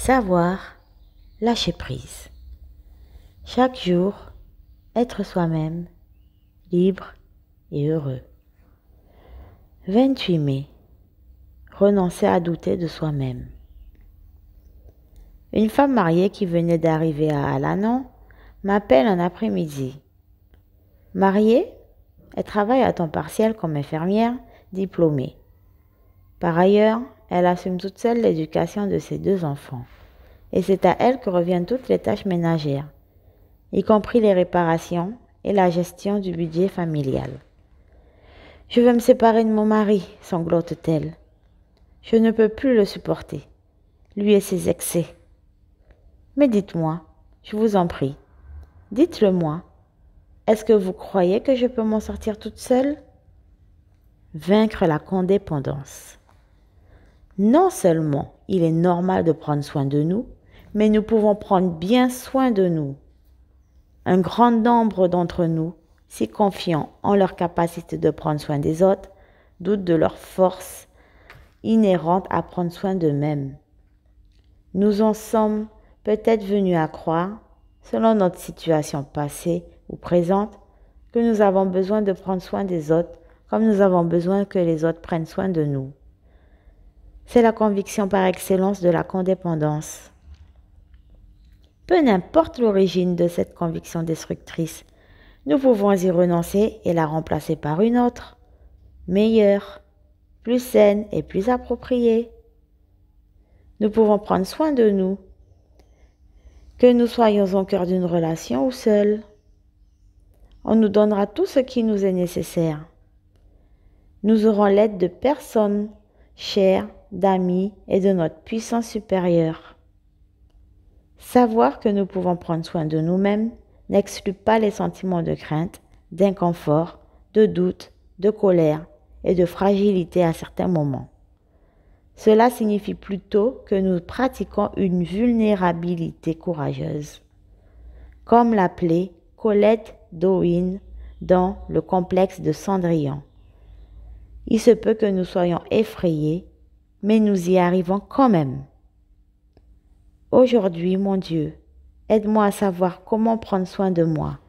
Savoir lâcher prise. Chaque jour, être soi-même, libre et heureux. 28 mai. Renoncer à douter de soi-même. Une femme mariée qui venait d'arriver à Alanon m'appelle un après-midi. Mariée, elle travaille à temps partiel comme infirmière diplômée. Par ailleurs, elle assume toute seule l'éducation de ses deux enfants. Et c'est à elle que reviennent toutes les tâches ménagères, y compris les réparations et la gestion du budget familial. Je veux me séparer de mon mari, sanglote-t-elle. Je ne peux plus le supporter, lui et ses excès. Mais dites-moi, je vous en prie, dites-le-moi, est-ce que vous croyez que je peux m'en sortir toute seule Vaincre la condépendance. Non seulement il est normal de prendre soin de nous, mais nous pouvons prendre bien soin de nous. Un grand nombre d'entre nous, si confiants en leur capacité de prendre soin des autres, doutent de leur force inhérente à prendre soin d'eux-mêmes. Nous en sommes peut-être venus à croire, selon notre situation passée ou présente, que nous avons besoin de prendre soin des autres comme nous avons besoin que les autres prennent soin de nous. C'est la conviction par excellence de la condépendance. Peu n'importe l'origine de cette conviction destructrice, nous pouvons y renoncer et la remplacer par une autre, meilleure, plus saine et plus appropriée. Nous pouvons prendre soin de nous, que nous soyons au cœur d'une relation ou seuls. On nous donnera tout ce qui nous est nécessaire. Nous aurons l'aide de personne chers, d'amis et de notre puissance supérieure. Savoir que nous pouvons prendre soin de nous-mêmes n'exclut pas les sentiments de crainte, d'inconfort, de doute, de colère et de fragilité à certains moments. Cela signifie plutôt que nous pratiquons une vulnérabilité courageuse, comme l'appelait Colette Dowin dans Le complexe de Cendrillon. Il se peut que nous soyons effrayés, mais nous y arrivons quand même. Aujourd'hui, mon Dieu, aide-moi à savoir comment prendre soin de moi